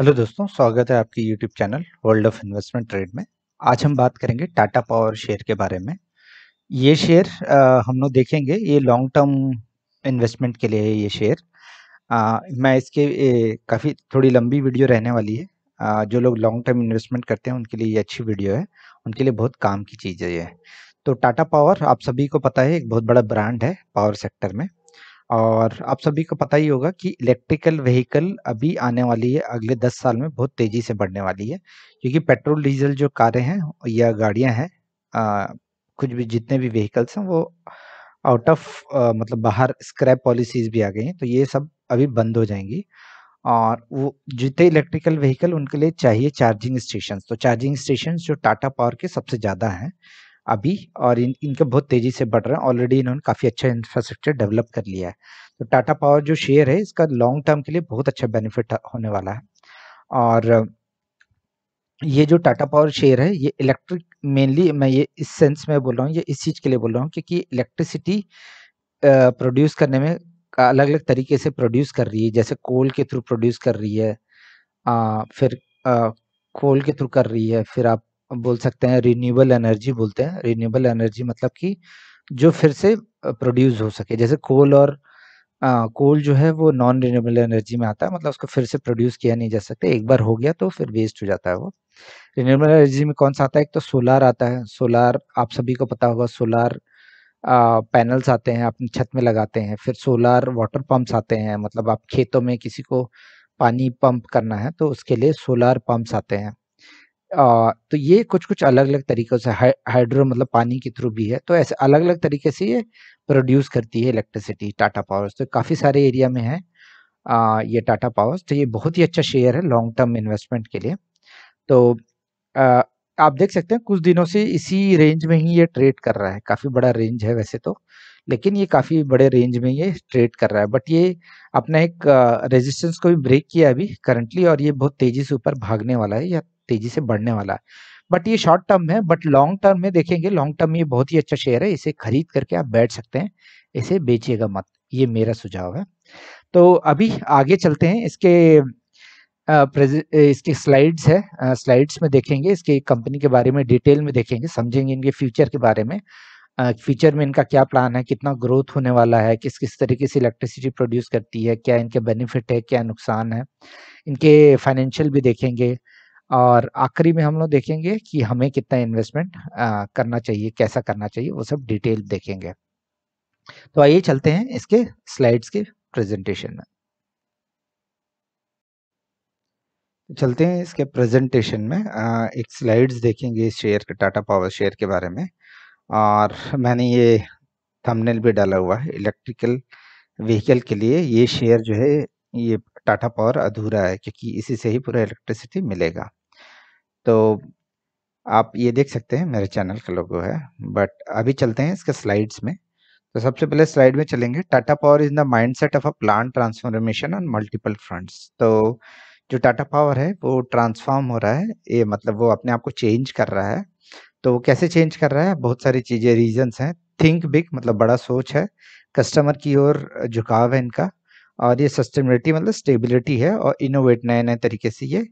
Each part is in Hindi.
हेलो दोस्तों स्वागत है आपके YouTube channel world of investment trade में आज हम बात करेंगे टाटा पावर शेयर के बारे में ये शेयर हम लोग देखेंगे ये लॉन्ग टर्म इन्वेस्टमेंट के लिए है ये शेयर मैं इसके काफ़ी थोड़ी लंबी वीडियो रहने वाली है आ, जो लोग लॉन्ग टर्म इन्वेस्टमेंट करते हैं उनके लिए ये अच्छी वीडियो है उनके लिए बहुत काम की चीज़ है ये तो टाटा पावर आप सभी को पता है एक बहुत बड़ा ब्रांड है पावर सेक्टर में और आप सभी को पता ही होगा कि इलेक्ट्रिकल व्हीकल अभी आने वाली है अगले दस साल में बहुत तेजी से बढ़ने वाली है क्योंकि पेट्रोल डीजल जो कारें हैं या गाड़ियां हैं कुछ भी जितने भी व्हीकल्स हैं वो आउट ऑफ मतलब बाहर स्क्रैप पॉलिसीज भी आ गई हैं तो ये सब अभी बंद हो जाएंगी और वो जितने इलेक्ट्रिकल व्हीकल उनके लिए चाहिए चार्जिंग स्टेशन तो चार्जिंग स्टेशन जो टाटा पावर के सबसे ज़्यादा हैं अभी और इन इनका बहुत तेज़ी से बढ़ रहा है ऑलरेडी इन्होंने काफ़ी अच्छा इंफ्रास्ट्रक्चर डेवलप कर लिया है तो टाटा पावर जो शेयर है इसका लॉन्ग टर्म के लिए बहुत अच्छा बेनिफिट होने वाला है और ये जो टाटा पावर शेयर है ये इलेक्ट्रिक मेनली मैं ये इस सेंस में बोल रहा हूँ ये इस चीज़ के लिए बोल रहा हूँ क्योंकि इलेक्ट्रिसिटी प्रोड्यूस करने में अलग अलग तरीके से प्रोड्यूस कर रही है जैसे कोल के थ्रू प्रोड्यूस कर रही है आ, फिर आ, कोल के थ्रू कर रही है फिर आप बोल सकते हैं रिन्यूएबल एनर्जी बोलते हैं रिन्यूएबल एनर्जी मतलब कि जो फिर से प्रोड्यूस हो सके जैसे कोल और आ, कोल जो है वो नॉन रिन्यूएबल एनर्जी में आता है मतलब उसको फिर से प्रोड्यूस किया नहीं जा सकता एक बार हो गया तो फिर वेस्ट हो जाता है वो रिन्यूएबल एनर्जी में कौन सा आता है एक तो सोलार आता है सोलार आप सभी को पता होगा सोलार पैनल्स आते हैं अपनी छत में लगाते हैं फिर सोलार वाटर पंप्स आते हैं मतलब आप खेतों में किसी को पानी पंप करना है तो उसके लिए सोलार पंप्स आते हैं आ, तो ये कुछ कुछ अलग अलग तरीकों से हाइड्रो मतलब पानी के थ्रू भी है तो ऐसे अलग अलग तरीके से ये प्रोड्यूस करती है इलेक्ट्रिसिटी टाटा पावर्स तो काफ़ी सारे एरिया में है आ, ये टाटा पावर्स तो ये बहुत ही अच्छा शेयर है लॉन्ग टर्म इन्वेस्टमेंट के लिए तो आ, आप देख सकते हैं कुछ दिनों से इसी रेंज में ही ये ट्रेड कर रहा है काफ़ी बड़ा रेंज है वैसे तो लेकिन ये काफ़ी बड़े रेंज में ये ट्रेड कर रहा है बट ये अपना एक रेजिस्टेंस को भी ब्रेक किया अभी करंटली और ये बहुत तेज़ी से ऊपर भागने वाला है या तेजी से बढ़ने वाला है बट ये शॉर्ट टर्म है बट लॉन्ग टर्म में देखेंगे लॉन्ग टर्म ये बहुत ही अच्छा शेयर है इसे खरीद करके आप बैठ सकते हैं इसे बेचिएगा मत ये मेरा सुझाव है तो अभी आगे चलते हैं इसके इसके स्लाइड्स है स्लाइड्स में देखेंगे इसके कंपनी के बारे में डिटेल में देखेंगे समझेंगे इनके फ्यूचर के बारे में फ्यूचर में इनका क्या प्लान है कितना ग्रोथ होने वाला है किस किस तरीके से इलेक्ट्रिसिटी प्रोड्यूस करती है क्या इनके बेनिफिट है क्या नुकसान है इनके फाइनेंशियल भी देखेंगे और आखिरी में हम लोग देखेंगे कि हमें कितना इन्वेस्टमेंट करना चाहिए कैसा करना चाहिए वो सब डिटेल देखेंगे तो आइए चलते हैं इसके स्लाइड्स के प्रेजेंटेशन में चलते हैं इसके प्रेजेंटेशन में एक स्लाइड्स देखेंगे इस शेयर के टाटा पावर शेयर के बारे में और मैंने ये थंबनेल भी डाला हुआ है इलेक्ट्रिकल व्हीकल के लिए ये शेयर जो है ये टाटा पावर अधूरा है क्योंकि इसी से ही पूरा इलेक्ट्रिसिटी मिलेगा तो आप ये देख सकते हैं मेरे चैनल का लोगो है बट अभी चलते हैं इसके स्लाइड्स में तो सबसे पहले स्लाइड में चलेंगे Tata Power is the set of a plan transformation on multiple fronts तो जो टाटा पावर है वो ट्रांसफॉर्म हो रहा है ये मतलब वो अपने आप को चेंज कर रहा है तो वो कैसे चेंज कर रहा है बहुत सारी चीज़ें रीजन्स हैं थिंक बिग मतलब बड़ा सोच है कस्टमर की ओर झुकाव है इनका और ये सस्टेनेबिलिटी मतलब स्टेबिलिटी है और इनोवेट नए नए तरीके से ये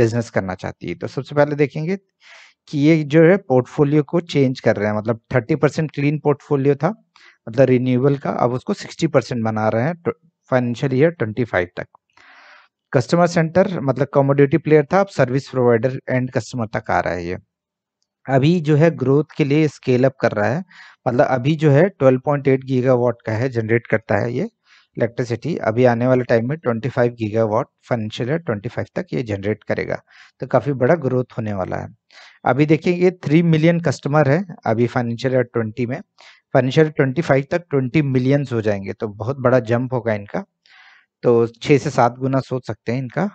बिजनेस करना चाहती है तो सबसे पहले देखेंगे कि ये जो है पोर्टफोलियो को चेंज कर रहे हैं मतलब थर्टी परसेंट क्लीन पोर्टफोलियो था मतलब रिन्यूएबल का अब उसको सिक्सटी परसेंट बना रहे हैं फाइनेंशियल ईयर ट्वेंटी फाइव तक कस्टमर सेंटर मतलब कॉमोडिटी प्लेयर था अब सर्विस प्रोवाइडर एंड कस्टमर तक आ रहा है ये अभी जो है ग्रोथ के लिए स्केल अप कर रहा है मतलब अभी जो है 12.8 गीगावाट का है जनरेट करता है ये इलेक्ट्रिसिटी अभी आने वाले टाइम में 25 five gigawatt financial year 25 तक ये जनरेट करेगा तो काफ़ी बड़ा ग्रोथ होने वाला है अभी देखेंगे थ्री मिलियन कस्टमर है अभी फाइनेंशियल ईयर 20 में फाइनेंशियल 25 तक 20 मिलियंस हो जाएंगे तो बहुत बड़ा जंप होगा इनका तो छः से सात गुना सोच सकते हैं इनका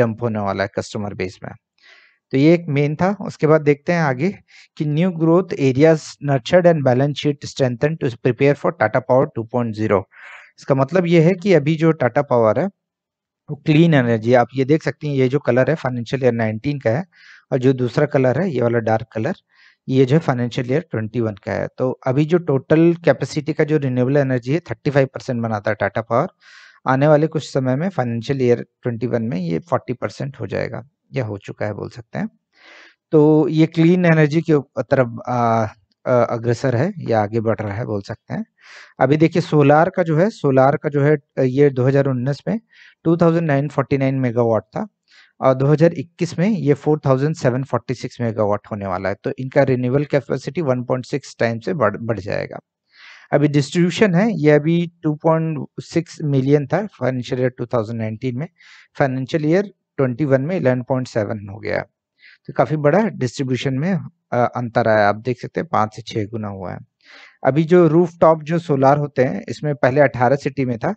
जंप होने वाला है कस्टमर बेस में तो ये एक मेन था उसके बाद देखते हैं आगे कि new growth areas nurtured and balance sheet strengthen to prepare for Tata power 2.0 इसका मतलब ये है कि अभी जो टाटा पावर है वो क्लीन एनर्जी आप ये देख सकते हैं ये जो कलर है फाइनेंशियल ईयर 19 का है और जो दूसरा कलर है ये वाला डार्क कलर ये जो है फाइनेंशियल ईयर 21 का है तो अभी जो टोटल कैपेसिटी का जो रिन्यूएबल एनर्जी है 35 परसेंट बनाता है टाटा पावर आने वाले कुछ समय में फाइनेंशियल ईयर 21 में ये 40 परसेंट हो जाएगा या हो चुका है बोल सकते हैं तो ये क्लीन एनर्जी के तरफ अग्रसर है या आगे बढ़ रहा है बोल सकते हैं अभी देखिए सोलार का जो है सोलार का जो है ये 2019 में 2949 मेगावाट था और 2021 में ये 4746 मेगावाट होने वाला है तो इनका रिन्यूअल कैपेसिटी 1.6 टाइम से बढ़ बढ़ जाएगा अभी डिस्ट्रीब्यूशन है ये अभी 2.6 मिलियन था फाइनेंशियल ईयर 2019 में फाइनेंशियल ईयर 21 में 11.7 हो गया तो काफ़ी बड़ा डिस्ट्रीब्यूशन में अंतर आया आप देख सकते हैं पांच से छह गुना हुआ है अभी जो रूफ टॉप जो सोलार होते हैं इसमें पहले अठारह सिटी में था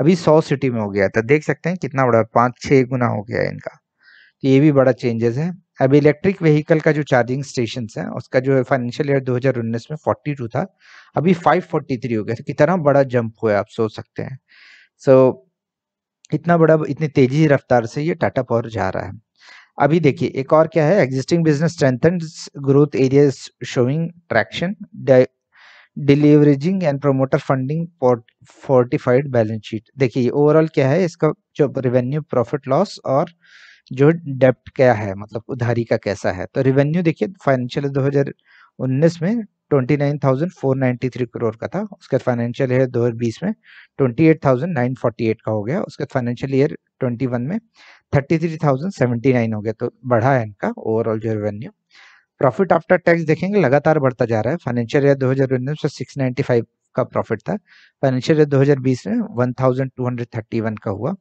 अभी सौ सिटी में हो गया था तो देख सकते हैं कितना बड़ा पाँच छः गुना हो गया है इनका तो ये भी बड़ा चेंजेस है अब इलेक्ट्रिक व्हीकल का जो चार्जिंग स्टेशन है उसका जो है फाइनेंशियल ईयर 2019 में 42 था अभी 543 हो गया तो कितना बड़ा जंप हुआ आप सोच सकते हैं सो so, इतना बड़ा इतनी तेजी रफ्तार से ये टाटा पावर जा रहा है अभी देखिए एक और क्या है existing business strengthen growth area showing traction deleveraging and promoter funding fortified balance sheet देखिए ओवरऑल क्या है इसका जो रेवेन्यू प्रॉफिट लॉस और जो डेप्ट क्या है मतलब उधारी का कैसा है तो रेवेन्यू देखिए फाइनेंशियल 2019 में 29,493 करोड़ का था उसके बाद फाइनेंशियल ईयर 2020 में 28,948 का हो गया उसके बाद फाइनेंशियल ईयर 21 में thirty three thousand seventy nine हो गया तो बढ़ा है इनका ओवरऑल जो रेवेन्यू प्रॉफिट आफ्टर टैक्स देखेंगे लगातार बढ़ता जा रहा है फाइनेंशियल ईयर 2019 से 695 का प्रॉफिट था फाइनेंशियल ईयर 2020 में 1231 का हुआ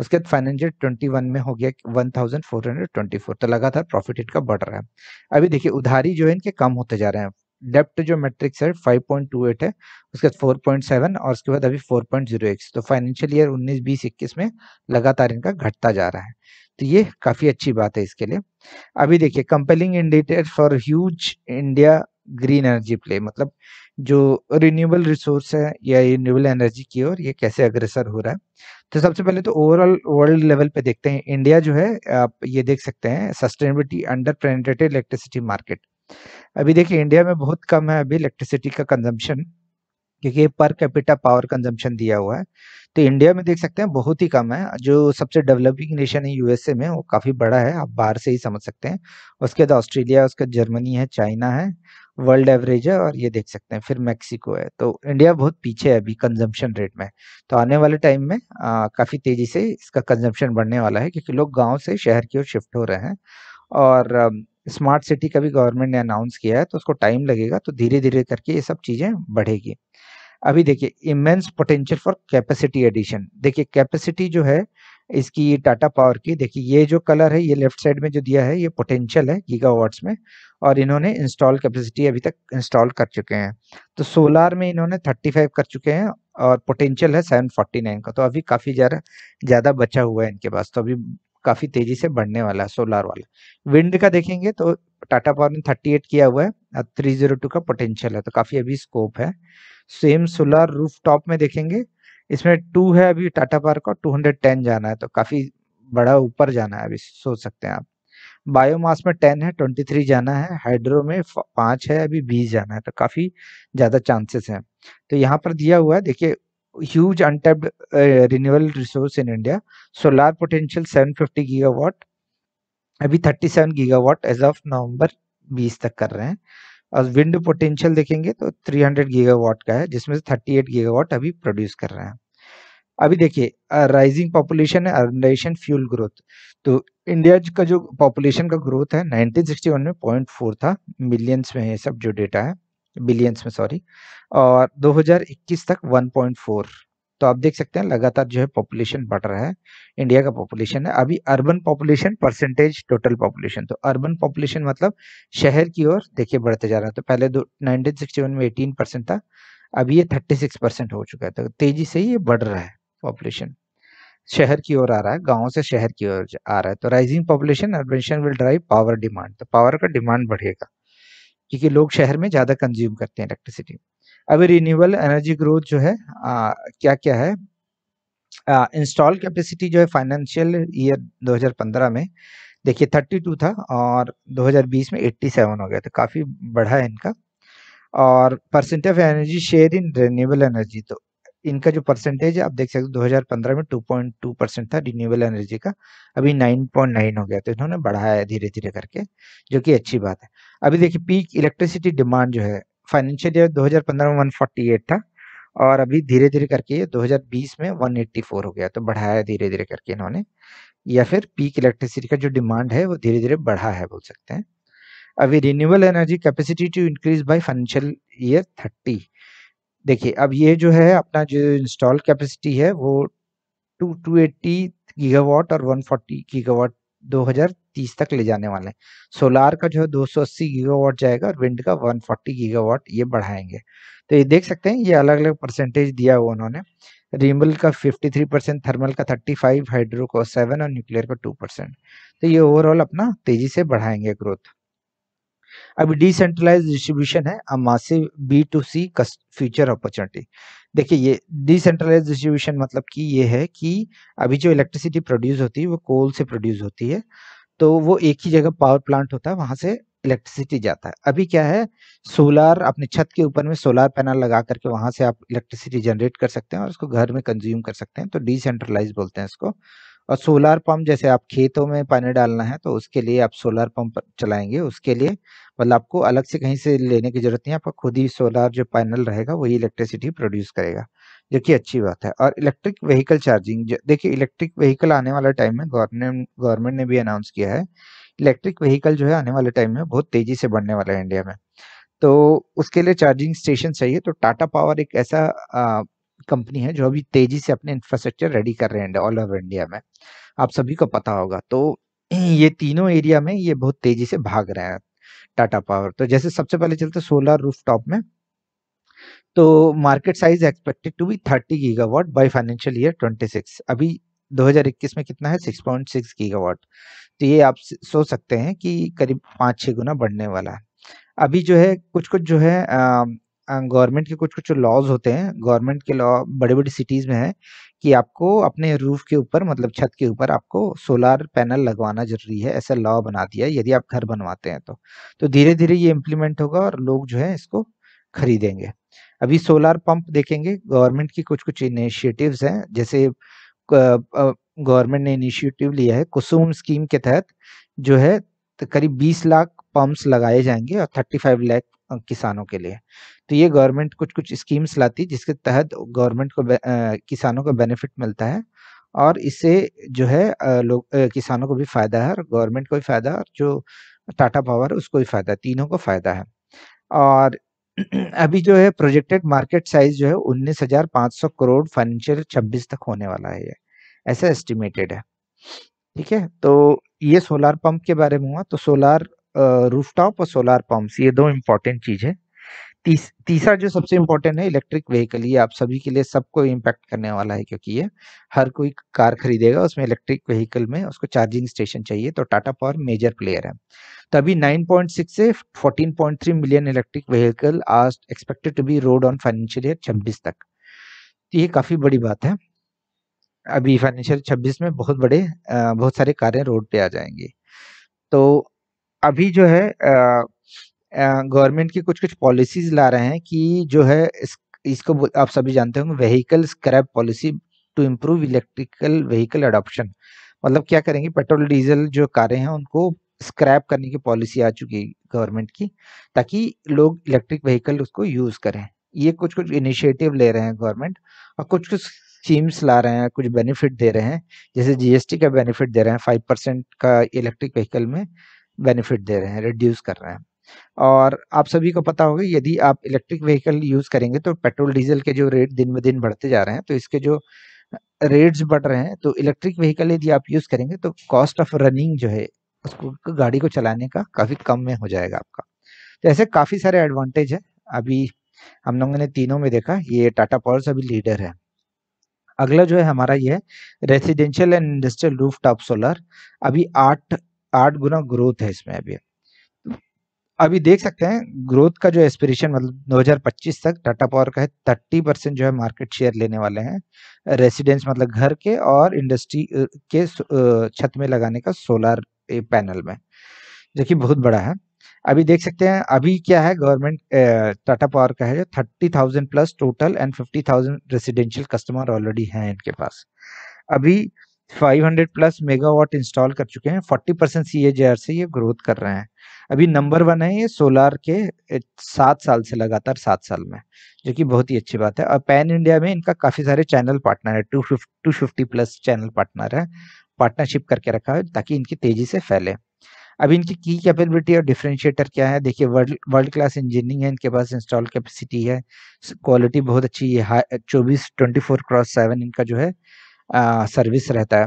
उसके बाद फाइनेंशियल 21 में हो गया 1424 तो लगातार प्रॉफिट इनका बढ़ रहा है अभी देखिए उधारी जो है इनके कम होते जा रहे हैं डेप्ट जो मैट्रिक्स है 5.28 है उसके बाद 4.7 और उसके बाद अभी 4.0x तो फाइनेंशियल ईयर 19 बीस इक्कीस में लगातार इनका घटता जा रहा है तो ये काफी अच्छी बात है इसके लिए अभी देखिए compelling indicator for huge India green energy play मतलब जो रिन्यूएबल रिसोर्स है या रिन्यूएबल एनर्जी की ओर ये कैसे अग्रसर हो रहा है तो सबसे पहले तो ओवरऑल वर्ल्ड लेवल पे देखते हैं इंडिया जो है आप ये देख सकते हैं sustainability under penetrated electricity market अभी देखिए इंडिया में बहुत कम है अभी इलेक्ट्रिसिटी का कंजम्पशन क्योंकि पर कैपिटा पावर कंजम्पशन दिया हुआ है तो इंडिया में देख सकते हैं बहुत ही कम है जो सबसे डेवलपिंग नेशन है यूएसए में वो काफ़ी बड़ा है आप बाहर से ही समझ सकते हैं उसके बाद ऑस्ट्रेलिया उसके जर्मनी है चाइना है वर्ल्ड एवरेज है और ये देख सकते हैं फिर मेक्सिको है तो इंडिया बहुत पीछे है अभी कंजम्पशन रेट में तो आने वाले टाइम में काफ़ी तेज़ी से इसका कंजम्पशन बढ़ने वाला है क्योंकि लोग गाँव से शहर की ओर शिफ्ट हो रहे हैं और स्मार्ट सिटी का भी गवर्नमेंट ने अनाउंस किया है तो उसको टाइम लगेगा तो धीरे धीरे करके ये सब चीजें बढ़ेगी अभी देखिए immense potential for capacity addition देखिए कैपेसिटी जो है इसकी टाटा पावर की देखिए ये जो कलर है ये लेफ्ट साइड में जो दिया है ये पोटेंशियल है गीगावाट्स में और इन्होंने इंस्टॉल कैपेसिटी अभी तक इंस्टॉल कर चुके हैं तो सोलार में इन्होंने 35 कर चुके हैं और पोटेंशियल है 749 का तो अभी काफ़ी ज़्यादा ज़्यादा बचा हुआ है इनके पास तो अभी काफी तेजी से बढ़ने वाला है सोलार वाला विंड का देखेंगे तो टाटा पावर ने थर्टी एट किया हुआ है थ्री जीरो टू का पोटेंशियल है तो काफी अभी स्कोप है सेम सोलर रूफ टॉप में देखेंगे इसमें टू है अभी टाटा पावर का टू हंड्रेड टेन जाना है तो काफी बड़ा ऊपर जाना है अभी सोच सकते हैं आप बायोमास में टेन है ट्वेंटी थ्री जाना है हाइड्रो में पांच है अभी बीस जाना है तो काफ़ी ज़्यादा चांसेस हैं तो यहाँ पर दिया हुआ है देखिए huge untapped uh, renewable resource in India. Solar potential 750 gigawatt. अभी 37 gigawatt as of November 20 तक कर रहे हैं और विंड पोटेंशियल देखेंगे तो 300 gigawatt का है जिसमें से 38 gigawatt अभी प्रोड्यूस कर रहे हैं अभी देखिए राइजिंग पॉपुलेशन है अर्बनाइजेशन फ्यूल ग्रोथ तो इंडिया का जो पॉपुलेशन का ग्रोथ है 1961 में 0.4 था मिलियंस में है सब जो डेटा है बिलियंस में सॉरी और 2021 तक 1.4 तो आप देख सकते हैं लगातार जो है पॉपुलेशन बढ़ रहा है इंडिया का पॉपुलेशन है अभी urban population percentage total population तो अर्बन पॉपुलेशन मतलब शहर की ओर देखिए बढ़ते जा रहा है तो पहले दो नाइनटीन में एटीन परसेंट था अभी ये थर्टी सिक्स परसेंट हो चुका है तो तेजी से ये बढ़ रहा है पॉपुलेशन शहर की ओर आ रहा है गाँव से शहर की ओर आ रहा है तो rising population urbanisation will drive power demand तो पावर का डिमांड बढ़ेगा क्योंकि लोग शहर में ज्यादा कंज्यूम करते हैं इलेक्ट्रिसिटी अभी रिन्यूएबल एनर्जी ग्रोथ जो है आ, क्या क्या है इंस्टॉल कैपेसिटी जो है फाइनेंशियल ईयर 2015 में देखिए 32 था और 2020 में 87 हो गया था काफ़ी बढ़ा है इनका और percent of energy share in renewable energy तो इनका जो परसेंटेज है आप देख सकते हो 2015 में 2.2 परसेंट था रिन्यूएबल एनर्जी का अभी 9.9 हो गया तो इन्होंने बढ़ाया है धीरे धीरे करके जो कि अच्छी बात है अभी देखिए पीक इलेक्ट्रिसिटी डिमांड जो है फाइनेंशियल ईयर 2015 में 148 था और अभी धीरे धीरे करके ये 2020 में 184 हो गया तो बढ़ाया है धीरे धीरे करके इन्होंने या फिर पीक इलेक्ट्रिसिटी का जो डिमांड है वो धीरे धीरे बढ़ा है बोल सकते हैं अभी renewable energy capacity to increase by financial year thirty देखिए अब ये जो है अपना जो इंस्टॉल कैपेसिटी है वो टू टू एट्टी गीगावाट और वन फोर्टी गीगावाट 2030 तक ले जाने वाले हैं सोलार का जो है 280 गीगावाट जाएगा और विंड का 140 गीगावाट ये बढ़ाएंगे तो ये देख सकते हैं ये अलग अलग परसेंटेज दिया हुआ उन्होंने रिमल का 53 परसेंट थर्मल का 35 हाइड्रो का 7 और न्यूक्लियर का 2 परसेंट तो ये ओवरऑल अपना तेजी से बढ़ाएंगे ग्रोथ अभी डिसेंट्रलाइज डिस्ट्रीब्यूशन है a massive B to C future opportunity देखिए ये डिसेंट्रलाइज डिस्ट्रीब्यूशन मतलब कि ये है कि अभी जो इलेक्ट्रिसिटी प्रोड्यूस होती है वो कोल से प्रोड्यूस होती है तो वो एक ही जगह पावर प्लांट होता है वहां से इलेक्ट्रिसिटी जाता है अभी क्या है सोलार अपने छत के ऊपर में सोलार पैनल लगा करके वहां से आप इलेक्ट्रिसिटी जनरेट कर सकते हैं और उसको घर में कंज्यूम कर सकते हैं तो डिसेंट्रलाइज बोलते हैं इसको और सोलर पंप जैसे आप खेतों में पानी डालना है तो उसके लिए आप सोलर पंप चलाएंगे उसके लिए मतलब आपको अलग से कहीं से लेने की जरूरत नहीं है आपका खुद ही सोलर जो पैनल रहेगा वही इलेक्ट्रिसिटी प्रोड्यूस करेगा जो कि अच्छी बात है और इलेक्ट्रिक व्हीकल चार्जिंग देखिए इलेक्ट्रिक व्हीकल आने वाले टाइम में गवर्नमेंट गवर्नमेंट ने भी अनाउंस किया है इलेक्ट्रिक व्हीकल जो है आने वाले टाइम में बहुत तेजी से बढ़ने वाला है इंडिया में तो उसके लिए चार्जिंग स्टेशन चाहिए तो टाटा पावर एक ऐसा कंपनी है जो अभी तेजी से अपने इंफ्रास्ट्रक्चर रेडी कर रहे हैं ऑल ओवर इंडिया में आप सभी को पता होगा तो ये तीनों एरिया में ये बहुत तेजी से भाग रहे हैं टाटा पावर तो जैसे सबसे पहले चलते सोलर रूफ टॉप में तो market size expected to be thirty gigawatt by financial year twenty six अभी दो हजार इक्कीस में कितना है सिक्स पॉइंट सिक्स गीगावाट तो ये आप सोच सकते हैं कि करीब पाँच छः गुना बढ़ने वाला है अभी जो है कुछ कुछ जो है आ, गवर्नमेंट के कुछ कुछ लॉज होते हैं गवर्नमेंट के लॉ बड़े बड़ी सिटीज में है कि आपको अपने रूफ के ऊपर मतलब छत के ऊपर आपको सोलार पैनल लगवाना जरूरी है ऐसा लॉ बना दिया यदि आप घर बनवाते हैं तो तो धीरे धीरे ये इम्प्लीमेंट होगा और लोग जो है इसको खरीदेंगे अभी सोलार पंप देखेंगे गवर्नमेंट की कुछ कुछ इनिशिएटिव्स हैं जैसे गवर्नमेंट ने इनिशिएटिव लिया है कुसुम स्कीम के तहत जो है करीब 20 लाख पंप्स लगाए जाएंगे और 35 लाख किसानों के लिए तो ये गवर्नमेंट कुछ कुछ स्कीम्स लाती है जिसके तहत गवर्नमेंट को किसानों को बेनिफिट मिलता है और इससे जो है लोग किसानों को भी फायदा है और गवर्नमेंट को भी फायदा है और जो टाटा पावर है उसको भी फायदा है तीनों को फायदा है और अभी जो है प्रोजेक्टेड मार्केट साइज जो है उन्नीस हजार पाँच सौ करोड़ फाइनेंशियल छब्बीस तक होने वाला है ये ऐसा एस्टिमेटेड है ठीक है तो ये सोलार पंप के बारे में हुआ तो सोलार रूफटॉप और सोलार पंप्स ये दो इम्पॉर्टेंट चीज़ है तीस, तीसरा जो सबसे इम्पोर्टेंट है इलेक्ट्रिक व्हीकल ये आप सभी के लिए सबको इम्पैक्ट करने वाला है क्योंकि ये हर कोई कार खरीदेगा उसमें इलेक्ट्रिक व्हीकल में उसको चार्जिंग स्टेशन चाहिए तो टाटा पावर मेजर प्लेयर है तो अभी 9.6 से 14.3 मिलियन इलेक्ट्रिक व्हीकल आज expected to be road on financial year छब्बीस तक तो ये काफ़ी बड़ी बात है अभी फाइनेंशियल छब्बीस में बहुत बड़े बहुत सारे कारें रोड पे आ जाएंगे तो अभी जो है गवर्नमेंट की कुछ कुछ पॉलिसीज ला रहे हैं कि जो है इस, इसको आप सभी जानते होंगे vehicle scrap policy to improve electrical vehicle adoption मतलब क्या करेंगे पेट्रोल डीजल जो कारें हैं उनको स्क्रैप करने की पॉलिसी आ चुकी है गवर्नमेंट की ताकि लोग इलेक्ट्रिक व्हीकल उसको यूज़ करें ये कुछ कुछ इनिशिएटिव ले रहे हैं गवर्नमेंट और कुछ कुछ स्कीम्स ला रहे हैं कुछ बेनिफिट दे रहे हैं जैसे जीएसटी का बेनिफिट दे रहे हैं फाइव परसेंट का इलेक्ट्रिक व्हीकल में बेनिफिट दे रहे हैं रिड्यूस कर रहे हैं और आप सभी को पता होगा यदि आप इलेक्ट्रिक व्हीकल यूज़ करेंगे तो पेट्रोल डीजल के जो रेट दिन ब दिन बढ़ते जा रहे हैं तो इसके जो रेट्स बढ़ रहे हैं तो इलेक्ट्रिक व्हीकल यदि आप यूज़ करेंगे तो कॉस्ट ऑफ रनिंग जो है उसको गाड़ी को चलाने का काफ़ी कम में हो जाएगा आपका तो ऐसे काफ़ी सारे एडवांटेज है अभी हम लोगों ने तीनों में देखा ये टाटा पावर्स अभी लीडर है अगला जो है हमारा ये residential and industrial roof top solar अभी आठ आठ गुना ग्रोथ है इसमें अभी अभी देख सकते हैं ग्रोथ का जो एस्पिरेशन मतलब 2025 तक टाटा पावर का है थर्टी परसेंट जो है मार्केट शेयर लेने वाले हैं रेसिडेंस मतलब घर के और इंडस्ट्री के छत में लगाने का सोलर पैनल में जो कि बहुत बड़ा है अभी देख सकते हैं अभी क्या है गवर्नमेंट टाटा पावर का है जो thirty thousand plus total and fifty thousand residential customer already हैं इनके पास अभी 500 प्लस मेगावाट इंस्टॉल कर चुके हैं 40 परसेंट सी से ये ग्रोथ कर रहे हैं अभी नंबर वन है ये सोलार के सात साल से लगातार सात साल में जो कि बहुत ही अच्छी बात है और पैन इंडिया में इनका काफ़ी सारे चैनल पार्टनर है two two fifty plus channel partner है पार्टनरशिप करके रखा है ताकि इनकी तेज़ी से फैले अभी इनकी की कैपेबिलिटी और डिफ्रेंशिएटर क्या है देखिए वर्ल्ड वर्ल्ड क्लास इंजीनियरिंग है इनके पास इंस्टॉल कैपेसिटी है क्वालिटी बहुत अच्छी है चौबीस ट्वेंटी फोर क्रॉस सेवन इनका जो है सर्विस रहता है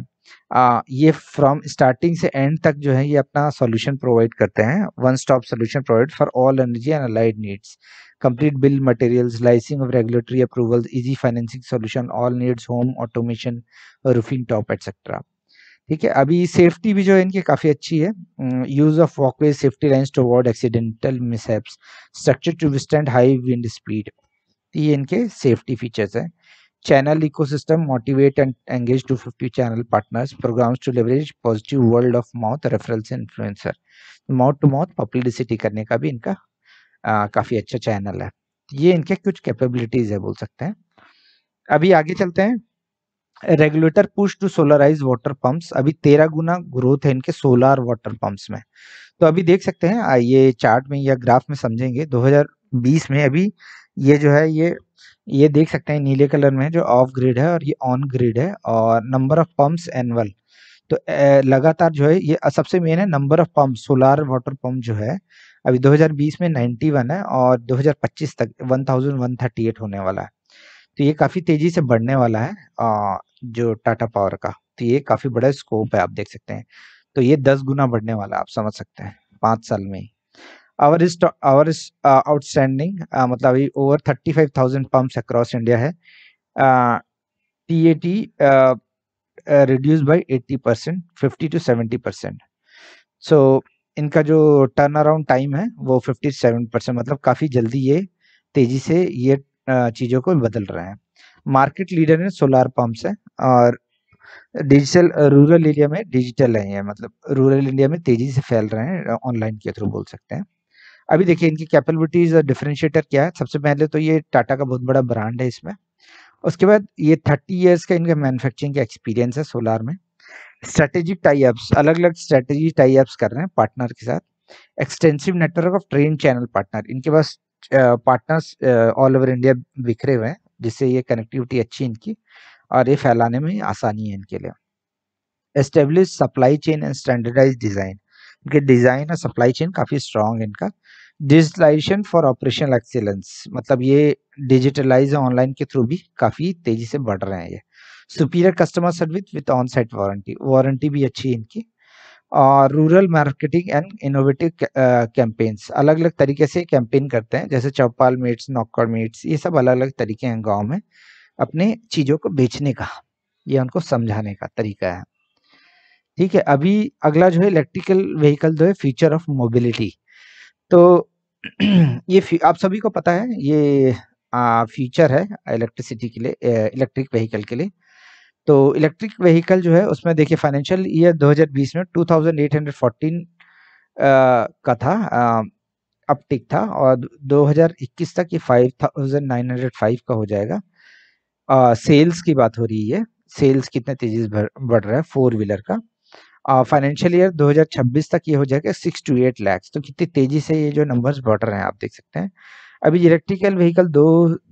आ, ये फ्रॉम स्टार्टिंग से एंड तक जो है ये अपना सॉल्यूशन प्रोवाइड करते हैं one stop solution provide for all energy and allied needs complete bill materials liaising of regulatory approval easy financing solution all needs home automation roofing top etcetera ठीक है अभी सेफ्टी भी जो है इनकी काफ़ी अच्छी है use of walkway safety lines to award accidental mishaps structure to withstand high wind speed ये इनके सेफ्टी फीचर्स हैं channel ecosystem motivate and engage 250 channel partners programs to leverage positive world of mouth referrals influencer mouth to mouth publicity karne ka bhi inka kafi acha channel hai ye inke kuch capabilities hai bol sakte hain abhi aage chalte hain regulator push to solarise water pumps अभी तेरह गुना ग्रोथ है इनके सोलर वाटर पंप्स में तो अभी देख सकते हैं ये चार्ट में या ग्राफ में समझेंगे 2020 में अभी ये जो है ये ये देख सकते हैं नीले कलर में जो ऑफ ग्रिड है और ये ऑन ग्रिड है और नंबर ऑफ पंप्स एनअल तो लगातार जो है ये सबसे मेन है number of pump solar water pump जो है अभी 2020 में 91 है और 2025 तक 1138 होने वाला है तो ये काफ़ी तेज़ी से बढ़ने वाला है जो टाटा पावर का तो ये काफ़ी बड़ा स्कोप है आप देख सकते हैं तो ये दस गुना बढ़ने वाला आप समझ सकते हैं पांच साल में ही our is our is outstanding मतलब अभी over thirty five thousand pumps across India है T A T reduce by eighty percent fifty to seventy percent so इनका जो टर्न अराउंड टाइम है वो फिफ्टी सेवन परसेंट मतलब काफ़ी जल्दी ये तेज़ी से ये uh, चीज़ों को बदल रहे हैं मार्केट लीडर है सोलार पम्प्स है और डिजिटल रूरल एरिया में डिजिटल है ये मतलब रूरल इंडिया में तेज़ी से फैल रहे हैं ऑनलाइन के थ्रू बोल सकते हैं अभी देखिए इनकी कैपेबिलिटीज और डिफ्रेंशिएटर क्या है सबसे पहले तो ये टाटा का बहुत बड़ा ब्रांड है इसमें उसके बाद ये थर्टी ईयर्स का इनका मैन्युफैक्चरिंग का एक्सपीरियंस है सोलार में स्ट्रेटेजिक टाई अप्स अलग अलग स्ट्रेटेजी टाई अप्स कर रहे हैं पार्टनर के साथ extensive network of train channel partner इनके पास पार्टनर्स ऑल ओवर इंडिया बिखरे हुए हैं जिससे ये कनेक्टिविटी अच्छी इनकी और ये फैलाने में आसानी है इनके लिए establish supply chain and standardise design इनके डिज़ाइन और सप्लाई चेन काफ़ी स्ट्रॉन्ग इनका डिजिटलाइजेशन फॉर ऑपरेशनल एक्सीलेंस मतलब ये डिजिटलाइज ऑनलाइन के थ्रू भी काफ़ी तेजी से बढ़ रहे हैं ये superior customer service with on site warranty warranty भी अच्छी है इनकी और rural marketing and innovative campaigns अलग अलग तरीके से कैंपेन करते हैं जैसे चौपाल मीट्स नौकर मीट्स ये सब अलग अलग तरीके हैं गाँव में अपने चीज़ों को बेचने का ये उनको समझाने का तरीका है ठीक है अभी अगला जो है इलेक्ट्रिकल व्हीकल जो है फ्यूचर ऑफ मोबिलिटी तो ये आप सभी को पता है ये फ्यूचर है इलेक्ट्रिसिटी के लिए इलेक्ट्रिक व्हीकल के लिए तो इलेक्ट्रिक व्हीकल जो है उसमें देखिए फाइनेंशियल ईयर 2020 में 2814 का था अपटिक था और 2021 तक ये 5905 का हो जाएगा आ, सेल्स की बात हो रही है सेल्स कितने तेजी से बढ़ रहा है फोर व्हीलर का फाइनेंशियल ईयर 2026 तक ये हो जाएगा सिक्स टू एट लैक्स तो कितनी तेजी से ये जो नंबर्स बढ़ रहे हैं आप देख सकते हैं अभी इलेक्ट्रिकल व्हीकल दो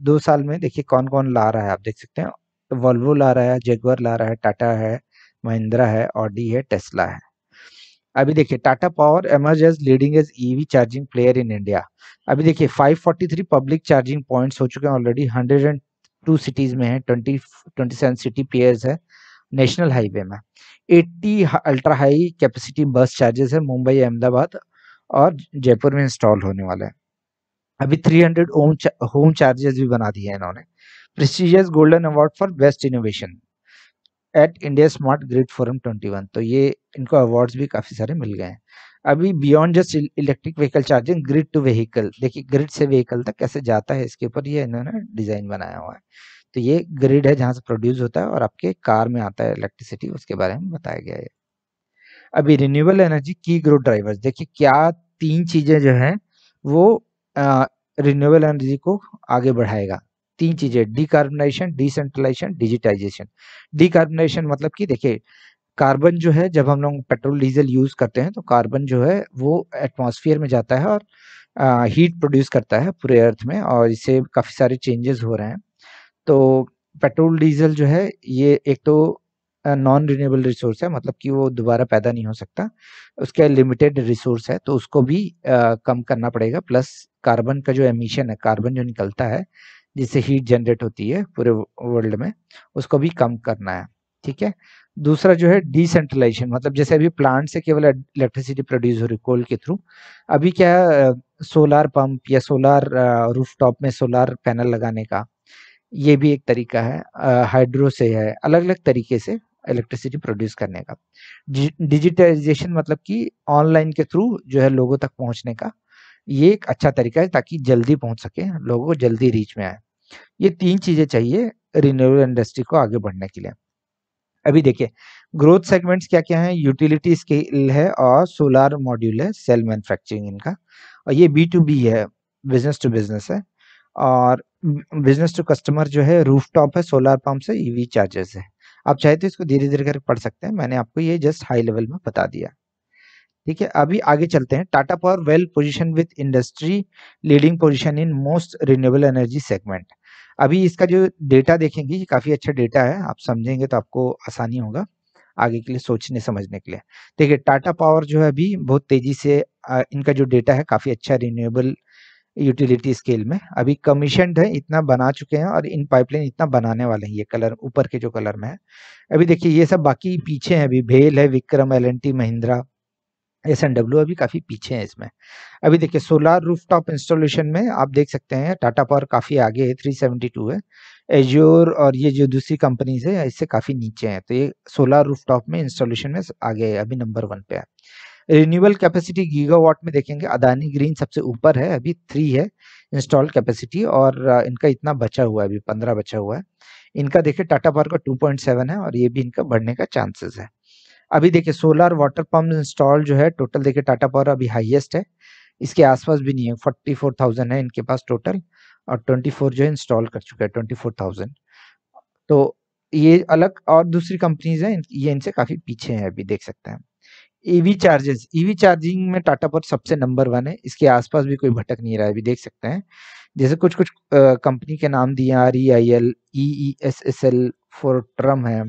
दो साल में देखिए कौन कौन ला रहा है आप देख सकते हैं वॉल्वो ला रहा है जेगवर ला रहा है टाटा है महिंद्रा है ऑडी है टेस्ला है अभी देखिए Tata power emerge as leading as EV charging player in India अभी देखिए 543 पब्लिक चार्जिंग पॉइंट्स हो चुके हैं ऑलरेडी 102 सिटीज में है 20 27 सिटी प्लेयर्स है नेशनल हाईवे में 80 ultra high capacity bus charges है मुंबई अहमदाबाद और जयपुर में इंस्टॉल होने वाले हैं अभी 300 हंड्रेड होम चार्जेस भी बना दिए हैं इन्होंने prestigious golden award for best innovation at India smart grid forum 21 तो ये इनको अवार्ड्स भी काफी सारे मिल गए हैं अभी beyond just electric vehicle charging grid to vehicle देखिए ग्रिड से व्हीकल तक कैसे जाता है इसके ऊपर ये इन्होंने डिजाइन बनाया हुआ है तो ये ग्रिड है जहाँ से प्रोड्यूस होता है और आपके कार में आता है इलेक्ट्रिसिटी उसके बारे में बताया गया है अभी रिन्यूएबल एनर्जी की ग्रोथ ड्राइवर्स देखिए क्या तीन चीजें जो है वो रिन्यूएबल एनर्जी को आगे बढ़ाएगा तीन चीजें डिकार्बनाइजेशन डिसेंट्रलाइजेशन डिजिटाइजेशन डिकार्बनाइजेशन मतलब कि देखिए कार्बन जो है जब हम लोग पेट्रोल डीजल यूज करते हैं तो कार्बन जो है वो एटमॉस्फेयर में जाता है और हीट प्रोड्यूस करता है पूरे अर्थ में और इससे काफ़ी सारे चेंजेस हो रहे हैं तो पेट्रोल डीजल जो है ये एक तो नॉन रिन्यूएबल रिसोर्स है मतलब कि वो दोबारा पैदा नहीं हो सकता उसके लिमिटेड रिसोर्स है तो उसको भी आ, कम करना पड़ेगा प्लस कार्बन का जो एमिशन है कार्बन जो निकलता है जिससे हीट जनरेट होती है पूरे वर्ल्ड में उसको भी कम करना है ठीक है दूसरा जो है डिसेंट्रलाइजेशन मतलब जैसे अभी प्लांट से केवल इलेक्ट्रिसिटी प्रोड्यूस हो रही कोल के थ्रू अभी क्या सोलार पंप या सोलार रूफटॉप में सोलार पैनल लगाने का ये भी एक तरीका है हाइड्रो से है अलग अलग तरीके से इलेक्ट्रिसिटी प्रोड्यूस करने का डिजिटलाइजेशन मतलब कि ऑनलाइन के थ्रू जो है लोगों तक पहुंचने का ये एक अच्छा तरीका है ताकि जल्दी पहुंच सके लोगों को जल्दी रीच में आए ये तीन चीजें चाहिए रिन्यूएबल इंडस्ट्री को आगे बढ़ने के लिए अभी देखिए ग्रोथ सेगमेंट्स क्या क्या हैं यूटिलिटी स्केल है और सोलार मॉड्यूल है सेल मैन्युफैक्चरिंग इनका और ये बी टू बी है बिजनेस टू बिजनेस है और बिजनेस टू कस्टमर जो है रूफ टॉप है सोलर पंप से ईवी चार्जेस है आप चाहे तो इसको धीरे धीरे करके पढ़ सकते हैं मैंने आपको ये जस्ट हाई लेवल में बता दिया ठीक है अभी आगे चलते हैं Tata power well position with industry leading position in most renewable energy segment अभी इसका जो डेटा देखेंगे ये काफी अच्छा डेटा है आप समझेंगे तो आपको आसानी होगा आगे के लिए सोचने समझने के लिए देखिए टाटा पावर जो है अभी बहुत तेजी से इनका जो डेटा है काफी अच्छा रिन्यूएबल यूटिलिटी स्केल में अभी कमीशनड है इतना बना चुके हैं और इन पाइपलाइन इतना बनाने वाले हैं ये कलर ऊपर के जो कलर में है अभी देखिए ये सब बाकी पीछे हैं अभी भेल है Vikram L N T Mahindra S N W अभी काफ़ी पीछे हैं इसमें अभी देखिए सोलार रूफटॉप इंस्टॉलेशन में आप देख सकते हैं टाटा पावर काफ़ी आगे है टू है एजोर और ये जो दूसरी कंपनीज है इससे काफ़ी नीचे हैं तो ये सोलार रूफटॉप में इंस्टॉलेशन में आगे है अभी नंबर वन पे है रिन्यूएबल कैपेसिटी गीगावाट में देखेंगे अदानी ग्रीन सबसे ऊपर है अभी थ्री है इंस्टॉल कैपेसिटी और इनका इतना बचा हुआ है अभी पंद्रह बचा हुआ है इनका देखिए टाटा पावर का 2.7 है और ये भी इनका बढ़ने का चांसेस है अभी देखिए सोलर वाटर पंप इंस्टॉल जो है टोटल देखिए टाटा पावर अभी हाईएस्ट है इसके आसपास भी नहीं है फोर्टी फोर थाउजेंड है इनके पास टोटल और ट्वेंटी फोर जो है इंस्टॉल कर चुका है ट्वेंटी फोर थाउजेंड तो ये अलग और दूसरी कंपनीज हैं ये इनसे काफ़ी पीछे हैं अभी देख सकते हैं ईवी चार्जेस ईवी चार्जिंग में टाटा पर सबसे नंबर वन है इसके आसपास भी कोई भटक नहीं रहा है अभी देख सकते हैं जैसे कुछ कुछ कंपनी के नाम दिए R E I L E S S L Fortum है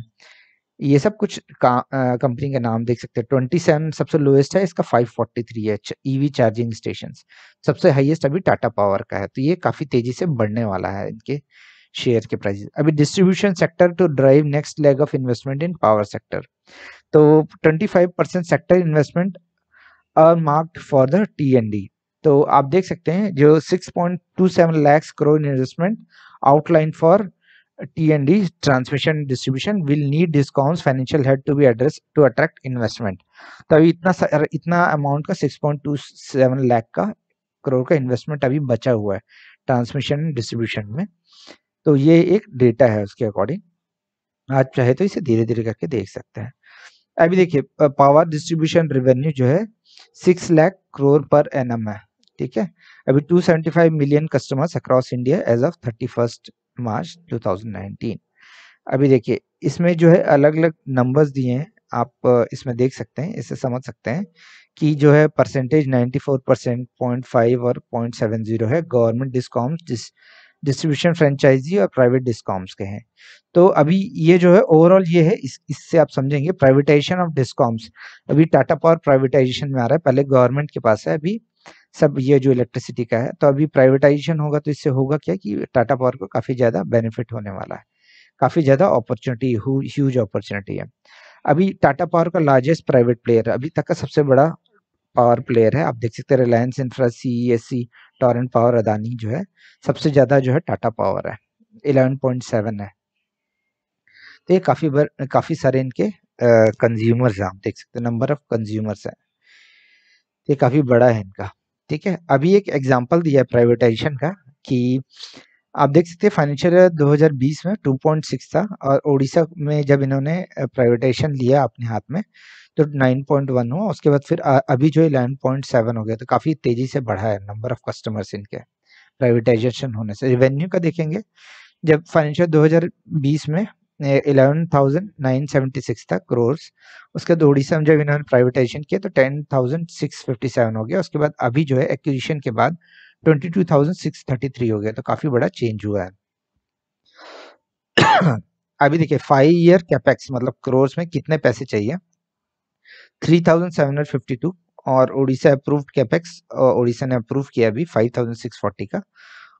ये सब कुछ कंपनी के नाम देख सकते हैं ट्वेंटी सेवन सबसे लोएस्ट है इसका फाइव फोर्टी थ्री है ईवी चार्जिंग स्टेशन सबसे हाईएस्ट अभी टाटा पावर का है तो ये काफी तेजी से बढ़ने वाला है इनके शेयर के प्राइस अभी distribution sector to drive next leg of investment in power sector तो 25 परसेंट सेक्टर इन्वेस्टमेंट और मार्क्ड फॉर द टी तो आप देख सकते हैं जो 6.27 lakhs crore investment outline for transmission distribution will need discount financial head to be address to attract investment तो अभी इतना इतना अमाउंट का 6.27 सेवन लैख का करोड़ का इन्वेस्टमेंट अभी बचा हुआ है ट्रांसमिशन डिस्ट्रीब्यूशन में तो ये एक डेटा है उसके अकॉर्डिंग आप चाहे तो इसे धीरे धीरे करके देख सकते हैं अभी देखिए पावर डिस्ट्रीब्यूशन रेवेन्यू जो है सिक्स लाख करोड़ पर एन है ठीक है अभी two seventy five million customers across India as of thirty first March two thousand nineteen अभी देखिए इसमें जो है अलग अलग नंबर्स दिए हैं आप इसमें देख सकते हैं इसे समझ सकते हैं कि जो है percentage ninety four percent point five और पॉइंट सेवन जीरो है गवर्नमेंट डिस्काउंट डिस्ट्रीब्यूशन फ्रेंचाइजी और प्राइवेट डिस्कॉम्स के हैं तो अभी ये जो है ओवरऑल ये है इस इससे आप समझेंगे प्राइवेटाइजेशन ऑफ डिस्कॉम्स अभी टाटा पावर प्राइवेटाइजेशन में आ रहा है पहले गवर्नमेंट के पास है अभी सब ये जो इलेक्ट्रिसिटी का है तो अभी प्राइवेटाइजेशन होगा तो इससे होगा क्या कि टाटा पावर को काफ़ी ज़्यादा बेनिफिट होने वाला है काफ़ी ज़्यादा अपॉर्चुनिटी ह्यूज अपॉर्चुनिटी है अभी टाटा पावर का लार्जेस्ट प्राइवेट प्लेयर अभी तक का सबसे बड़ा पावर प्लेयर है आप देख सकते हैं Reliance Infra C S C Torrent power Adani जो है सबसे ज़्यादा जो है टाटा पावर है इलेवन पॉइंट सेवन है तो ये काफ़ी बर काफ़ी सारे इनके कंज्यूमर्स हैं आप देख सकते हैं नंबर ऑफ कंज्यूमर्स हैं ये काफ़ी बड़ा है इनका ठीक है अभी एक एग्जाम्पल दिया है प्राइवेटाइजेशन का कि आप देख सकते हैं फाइनेंशियल ईयर 2020 में 2.6 था और ओडिशा में जब इन्होंने प्राइवेटाइजेशन लिया अपने हाथ में तो 9.1 हुआ उसके बाद फिर अभी जो इलेवन पॉइंट सेवन हो गया तो काफ़ी तेजी से बढ़ा है नंबर ऑफ कस्टमर्स इनके प्राइवेटाइजेशन होने से रेवेन्यू का देखेंगे जब फाइनेंशियल 2020 में 11,976 था क्रोर्स उसके बाद ओडिशा में जब इन्होंने प्राइवेटाइजेशन किया तो 10,657 हो गया उसके बाद अभी जो है एक्विजिशन के बाद 22,633 हो गया तो काफी बड़ा चेंज हुआ है अभी देखिए फाइव ईयर कैपेक्स मतलब क्रोर्स में कितने पैसे चाहिए 3,752 और ओडिशा अप्रूव कैपेक्स ओडिशा ने अप्रूव किया अभी 5,640 का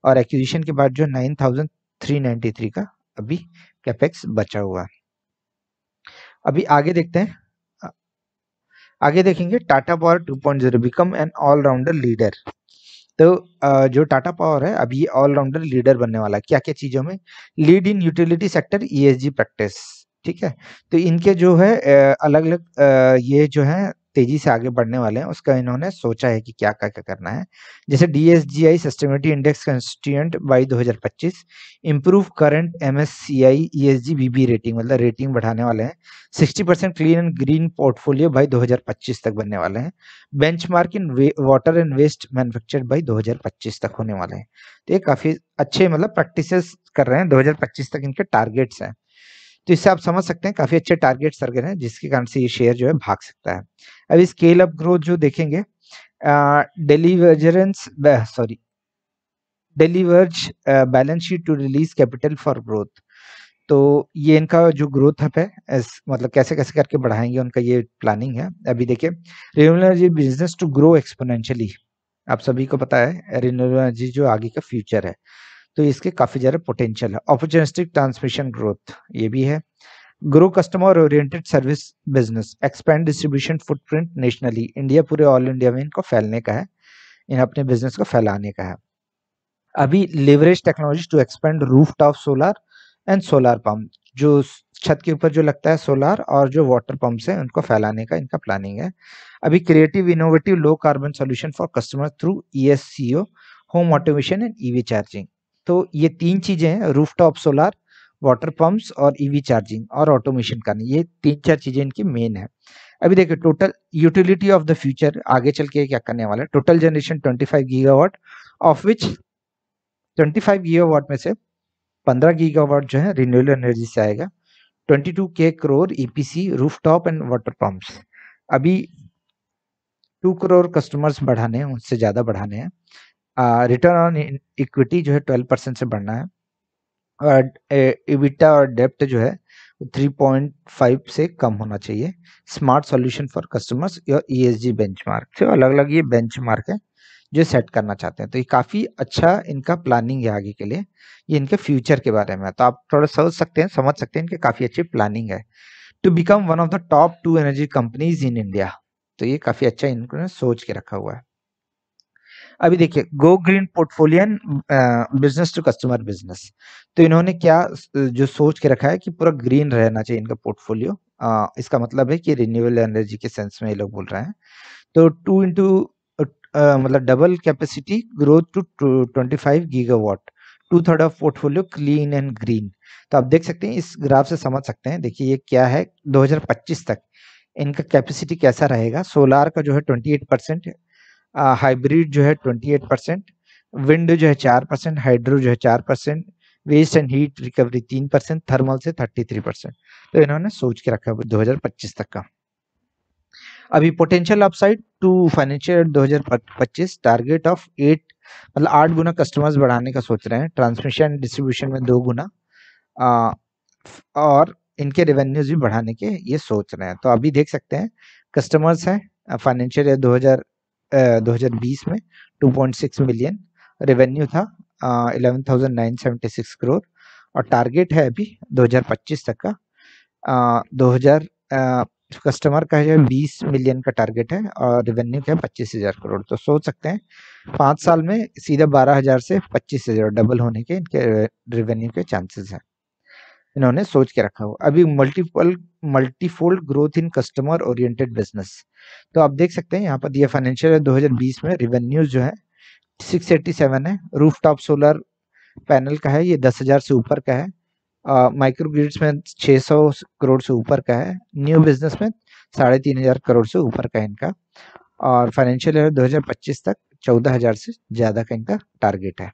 और एक्विजिशन के बाद जो 9,393 का अभी कैपेक्स बचा हुआ है अभी आगे देखते हैं आगे देखेंगे Tata power 2.0 become an allrounder leader तो जो टाटा पावर है अब ये ऑलराउंडर लीडर बनने वाला है क्या क्या चीजों में lead in utility sector E practice ठीक है तो इनके जो है अलग अलग ये जो है तेजी से आगे बढ़ने वाले हैं उसका इन्होंने सोचा है कि क्या क्या क्या करना है जैसे I sustainability index constituent by पच्चीस improve current G B B rating मतलब रेटिंग बढ़ाने वाले हैं sixty percent clean and green portfolio by पच्चीस तक बनने वाले हैं benchmark in water and waste manufacture by पच्चीस तक होने वाले हैं तो ये काफी अच्छे मतलब प्रैक्टिस कर रहे हैं दो हजार पच्चीस तक इनके टारगेट्स हैं तो इससे आप समझ सकते हैं काफी अच्छे टारगेट सर्गे हैं जिसके कारण से ये शेयर जो है भाग सकता है अब स्केल अप ग्रोथ जो देखेंगे deliverance sorry delivers balance sheet to release capital for growth तो ये इनका जो ग्रोथ अप है इस, मतलब कैसे कैसे करके बढ़ाएंगे उनका ये प्लानिंग है अभी देखिए renewable energy business to grow exponentially आप सभी को पता है रिन्यूबल एनर्जी जो आगे का फ्यूचर है तो इसके काफी ज्यादा पोटेंशियल है अपॉर्चुनिस्टिक ट्रांसमिशन ग्रोथ ये भी है grow customer oriented service business expand distribution footprint nationally India पूरे ऑल इंडिया में इनको फैलने का है इन अपने बिजनेस को फैलाने का है अभी leverage technology to expand roof top solar and solar pump जो छत के ऊपर जो लगता है सोलर और जो वाटर पंप है उनको फैलाने का इनका प्लानिंग है अभी creative innovative low carbon solution for customer through E home automation and EV charging तो ये तीन चीजें हैं टॉप सोलार वाटर पंप्स और ईवी e चार्जिंग और ऑटोमेशन करने ये तीन चार चीजें इनकी मेन है अभी देखिए total utility of the future आगे चल के क्या करने वाला है total generation 25 gigawatt of which 25 gigawatt में से 15 गीगावाट जो है रिन्यूएबल एनर्जी से आएगा 22 के crore EPC top and water pumps अभी टू करोड़ कस्टमर्स बढ़ाने हैं उनसे ज़्यादा बढ़ाने हैं रिटर्न ऑन इक्विटी जो है ट्वेल्व परसेंट से बढ़ना है और इविटा और डेप्ट जो है 3.5 से कम होना चाहिए स्मार्ट सॉल्यूशन फॉर कस्टमर्स या ईएसजी e बेंचमार्क तो अलग अलग ये मार्क है जो सेट करना चाहते हैं तो ये काफ़ी अच्छा इनका प्लानिंग है आगे के लिए ये इनके फ्यूचर के बारे में तो आप थोड़ा सोच सकते हैं समझ सकते हैं इनके काफ़ी अच्छी प्लानिंग है to become one of the top two energy companies in India तो ये काफ़ी अच्छा इनको सोच के रखा हुआ है अभी देखिए go green portfolio business to customer business तो इन्होंने क्या जो सोच के रखा है कि पूरा ग्रीन रहना चाहिए इनका पोर्टफोलियो इसका मतलब है कि रिन्यूएबल एनर्जी के सेंस में ये लोग बोल रहे हैं तो टू इंटू मतलब double capacity growth to twenty five gigawatt to third of portfolio clean and green तो आप देख सकते हैं इस ग्राफ से समझ सकते हैं देखिए ये क्या है 2025 तक इनका कैपेसिटी कैसा रहेगा सोलार का जो है 28 परसेंट हाइब्रिड जो है ट्वेंटी एट परसेंट विंड जो है चार परसेंट हाइड्रो जो है चार percent waste and heat recovery तीन परसेंट थर्मल से थर्टी थ्री परसेंट तो इन्होंने सोच के रखा दो हजार पच्चीस तक का अभी पोटेंशियल अपसाइड टू फाइनेंशियल दो हजार पच्चीस टारगेट ऑफ एट मतलब आठ गुना कस्टमर्स बढ़ाने का सोच रहे हैं ट्रांसमिशन डिस्ट्रीब्यूशन में दो गुना आ, और इनके रेवेन्यूज भी बढ़ाने के ये सोच रहे हैं तो अभी देख सकते हैं कस्टमर्स हैं फाइनेंशियल ईयर 2020 में 2.6 मिलियन रेवेन्यू था इलेवन थाउजेंड नाइन करोड़ और टारगेट है अभी 2025 तक का दो हजार कस्टमर का जो बीस मिलियन का टारगेट है और रेवेन्यू का है पच्चीस हजार करोड़ तो सोच सकते हैं पाँच साल में सीधा बारह हजार से पच्चीस हजार डबल होने के इनके रेवेन्यू के चांसेस हैं इन्होंने सोच के रखा हो अभी multiple multifold growth in customer oriented business तो आप देख सकते हैं यहाँ पर दिया फाइनेंशियल हजार 2020 में रेवेन्यूज जो है 687 है रूफ टॉप सोलर पैनल का है ये 10,000 से ऊपर का है माइक्रो ग्रिड्स में 600 करोड़ से ऊपर का है न्यू बिजनेस में साढ़े तीन हजार करोड़ से ऊपर का है इनका और फाइनेंशियल ईयर पच्चीस तक हजार से ज़्यादा का इनका टारगेट है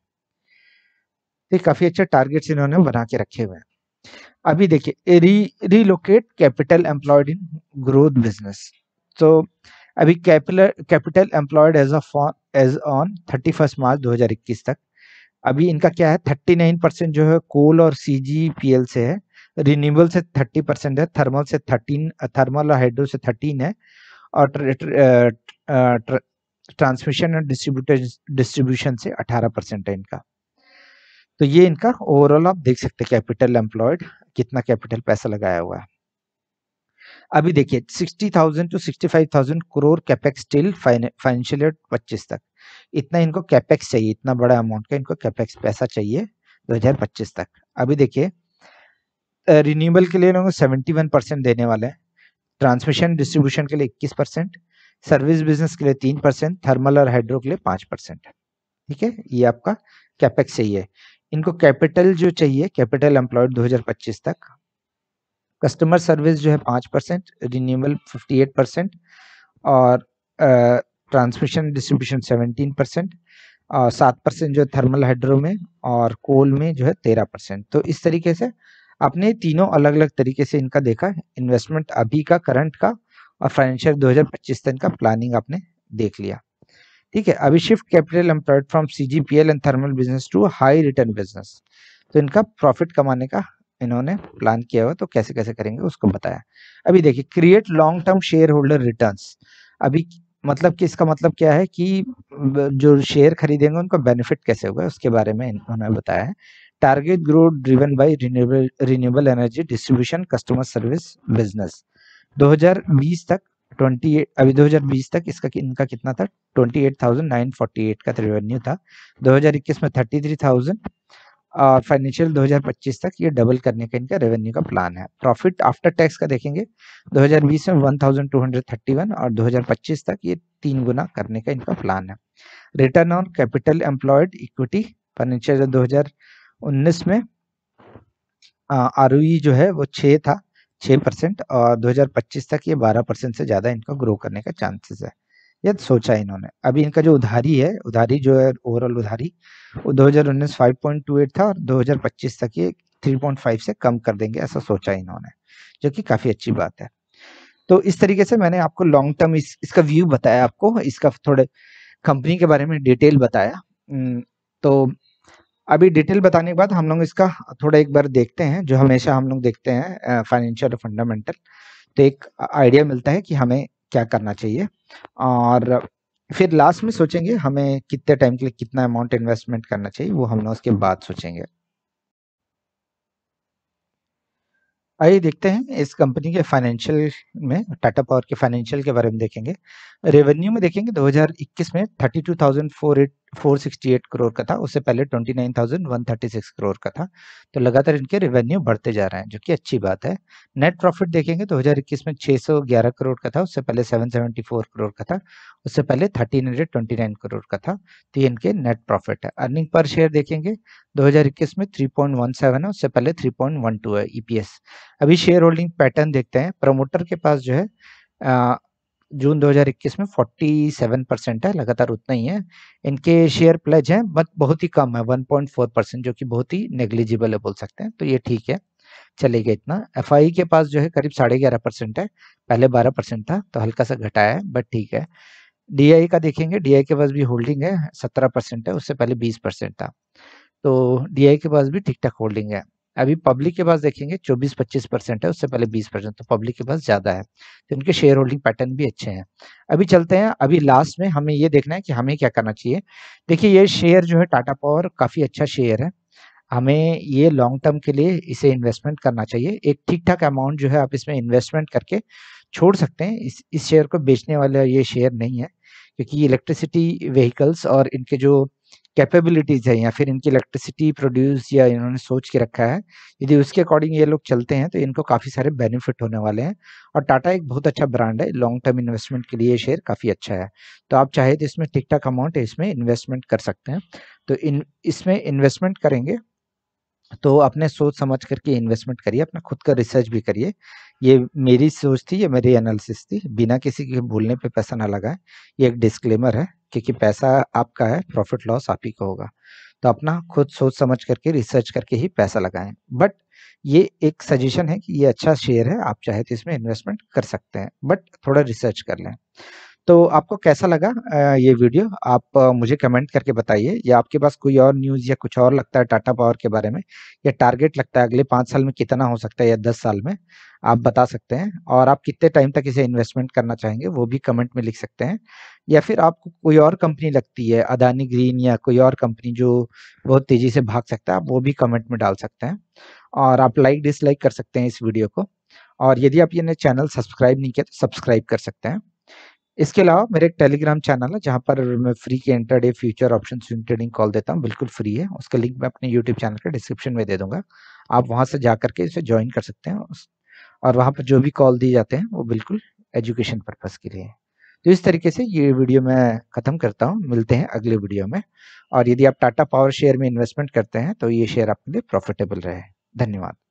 तो काफ़ी अच्छे टारगेट्स इन्होंने बना के रखे हुए हैं अभी देखिए re relocate capital employed in growth business तो अभी कैपिलर capital employed as of as on thirty first March 2021 तक अभी इनका क्या है थर्टी नाइन परसेंट जो है कोल और सी जी पी एल से है रिन्यूबल से थर्टी परसेंट है थर्मल से थर्टीन थर्मल और हाइड्रो से थर्टीन है और ट्रांसमिशन एंड डिस्ट्रीब्यूटर डिस्ट्रीब्यूशन से अठारह परसेंट है इनका तो ये इनका ओवरऑल आप देख सकते हैं कैपिटल एम्प्लॉयड कितना कैपिटल पैसा लगाया हुआ है अभी देखिए 60,000 to 65,000 crore capex till financial year 25 तक इतना इनको कैपेक्स चाहिए इतना बड़ा अमाउंट का इनको कैपेक्स पैसा चाहिए 2025 तक अभी देखिए रिन्यूएबल के लिए इन्होंने 71 परसेंट देने वाले हैं ट्रांसमिशन डिस्ट्रीब्यूशन के लिए 21 परसेंट सर्विस बिजनेस के लिए 3 परसेंट थर्मल और हाइड्रो के लिए 5 परसेंट ठीक है ये आपका कैपेक्स चाहिए इनको कैपिटल जो चाहिए कैपिटल एम्प्लॉयड 2025 तक कस्टमर सर्विस जो है पाँच percent renewable fifty eight percent और ट्रांसमिशन डिस्ट्रीब्यूशन सेवनटीन परसेंट और सात परसेंट जो थर्मल हाइड्रो में और कोल में जो है तेरह परसेंट तो इस तरीके से आपने तीनों अलग अलग तरीके से इनका देखा इन्वेस्टमेंट अभी का करंट का और फाइनेंशियल 2025 तक का प्लानिंग आपने देख लिया ठीक है अभी shift capital employed from CGPL and thermal business to high return business तो इनका प्रॉफिट कमाने का इन्होंने प्लान किया हुआ तो कैसे कैसे करेंगे उसको बताया अभी देखिए create long term share holder return अभी मतलब कि इसका मतलब क्या है कि जो शेयर खरीदेंगे उनका बेनिफिट कैसे होगा उसके बारे में इन्होंने बताया target grow driven by renewable energy distribution customer service business 2020 तक ट्वेंटी अभी दो हजार बीस तक इसका इनका कितना था twenty eight thousand nine forty eight का रेवेन्यू था दो हजार इक्कीस में थर्टी थ्री थाउजेंड और फाइनेंशियल 2025 तक ये डबल करने का इनका रेवेन्यू का प्लान है प्रॉफिट आफ्टर टैक्स का देखेंगे 2020 में 1,231 और 2025 तक ये तीन गुना करने का इनका प्लान है return on capital employed equity financial दो 2019 में आर e जो है वो छः था छह परसेंट और 2025 तक ये 12 परसेंट से ज़्यादा इनका ग्रो करने का चांसेस है ये सोचा इन्होंने अभी इनका जो उधारी है उधारी जो है ओवरऑल उधारी वो 2019 5.28 था और 2025 तक ये 3.5 से कम कर देंगे ऐसा सोचा इन्होंने जो कि काफ़ी अच्छी बात है तो इस तरीके से मैंने आपको लॉन्ग टर्म इस, इसका व्यू बताया आपको इसका थोड़े कंपनी के बारे में डिटेल बताया तो अभी डिटेल बताने के बाद हम लोग इसका थोड़ा एक बार देखते हैं जो हमेशा हम लोग देखते हैं फाइनेंशियल फंडामेंटल तो एक आइडिया मिलता है कि हमें क्या करना चाहिए और फिर लास्ट में सोचेंगे हमें कितने टाइम के लिए कितना अमाउंट इन्वेस्टमेंट करना चाहिए वो हम लोग उसके बाद सोचेंगे आइए देखते हैं इस कंपनी के फाइनेंशियल में टाटा पावर के फाइनेंशियल के बारे में देखेंगे रेवेन्यू में देखेंगे 2021 में 32,408 468 करोड़ का था उससे पहले 29,136 करोड़ का था तो लगातार इनके रेवेन्यू बढ़ते जा रहे हैं जो कि अच्छी बात है नेट प्रॉफिट देखेंगे तो 2021 में 611 करोड़ का था उससे पहले 774 करोड़ का था उससे पहले 1329 करोड़ का था तो ये इनके नेट प्रॉफिट है अर्निंग पर शेयर देखेंगे 2021 में 3.17 है उससे पहले 3.12 है ई e अभी शेयर होल्डिंग पैटर्न देखते हैं प्रमोटर के पास जो है जून 2021 में 47 परसेंट है लगातार उतना ही है इनके शेयर प्लेज हैं बट बहुत ही कम है 1.4 परसेंट जो कि बहुत ही नेग्लिजिबल है बोल सकते हैं तो ये ठीक है चलेगा इतना एफ e के पास जो है करीब साढ़े ग्यारह परसेंट है पहले बारह परसेंट था तो हल्का सा घटाया है बट ठीक है डी e का देखेंगे डी e के पास भी होल्डिंग है सत्रह परसेंट है उससे पहले बीस परसेंट था तो डीआई के पास भी ठीक ठाक होल्डिंग है अभी पब्लिक के पास देखेंगे 24-25 परसेंट है उससे पहले 20 परसेंट तो पब्लिक के पास ज्यादा है तो इनके शेयर होल्डिंग पैटर्न भी अच्छे हैं अभी चलते हैं अभी लास्ट में हमें ये देखना है कि हमें क्या करना चाहिए देखिए ये शेयर जो है टाटा पावर काफी अच्छा शेयर है हमें ये लॉन्ग टर्म के लिए इसे इन्वेस्टमेंट करना चाहिए एक ठीक ठाक अमाउंट जो है आप इसमें इन्वेस्टमेंट करके छोड़ सकते हैं इस इस शेयर को बेचने वाला ये शेयर नहीं है क्योंकि इलेक्ट्रिसिटी व्हीकल्स और इनके जो कैपेबिलिटीज़ है या फिर इनकी इलेक्ट्रिसिटी प्रोड्यूस या इन्होंने सोच के रखा है यदि उसके अकॉर्डिंग ये लोग चलते हैं तो इनको काफ़ी सारे बेनिफिट होने वाले हैं और टाटा एक बहुत अच्छा ब्रांड है लॉन्ग टर्म इन्वेस्टमेंट के लिए ये शेयर काफ़ी अच्छा है तो आप चाहे तो इसमें ठीक ठाक अमाउंट इसमें इन्वेस्टमेंट कर सकते हैं तो इन इसमें इन्वेस्टमेंट करेंगे तो अपने सोच समझ करके इन्वेस्टमेंट करिए अपना खुद का रिसर्च भी करिए ये मेरी सोच थी ये मेरी एनालिसिस थी बिना किसी के भूलने पे पैसा ना लगाए ये एक डिस्क्लेमर है क्योंकि पैसा आपका है प्रॉफिट लॉस आप ही को होगा तो अपना खुद सोच समझ करके रिसर्च करके ही पैसा लगाएं बट ये एक सजेशन है कि ये अच्छा शेयर है आप चाहे तो इसमें इन्वेस्टमेंट कर सकते हैं बट थोड़ा रिसर्च कर लें तो आपको कैसा लगा ये वीडियो आप मुझे कमेंट करके बताइए या आपके पास कोई और न्यूज़ या कुछ और लगता है टाटा पावर के बारे में या टारगेट लगता है अगले पाँच साल में कितना हो सकता है या दस साल में आप बता सकते हैं और आप कितने टाइम तक इसे इन्वेस्टमेंट करना चाहेंगे वो भी कमेंट में लिख सकते हैं या फिर आपको कोई और कंपनी लगती है अदानी ग्रीन या कोई और कंपनी जो बहुत तेज़ी से भाग सकता है आप वो भी कमेंट में डाल सकते हैं और आप लाइक डिसलाइक कर सकते हैं इस वीडियो को और यदि आप ये चैनल सब्सक्राइब नहीं किया तो सब्सक्राइब कर सकते हैं इसके अलावा मेरे एक टेलीग्राम चैनल है जहाँ पर मैं फ्री के intraday future option swing trading call देता हूँ बिल्कुल फ्री है उसका लिंक मैं अपने यूट्यूब चैनल के डिस्क्रिप्शन में दे दूंगा आप वहाँ से जा करके इसे ज्वाइन कर सकते हैं और वहाँ पर जो भी कॉल दिए जाते हैं वो बिल्कुल एजुकेशन पर्पज़ के लिए तो इस तरीके से ये वीडियो मैं ख़त्म करता हूँ मिलते हैं अगले वीडियो में और यदि आप टाटा पावर शेयर में इन्वेस्टमेंट करते हैं तो ये शेयर आपके लिए प्रॉफिटेबल रहे धन्यवाद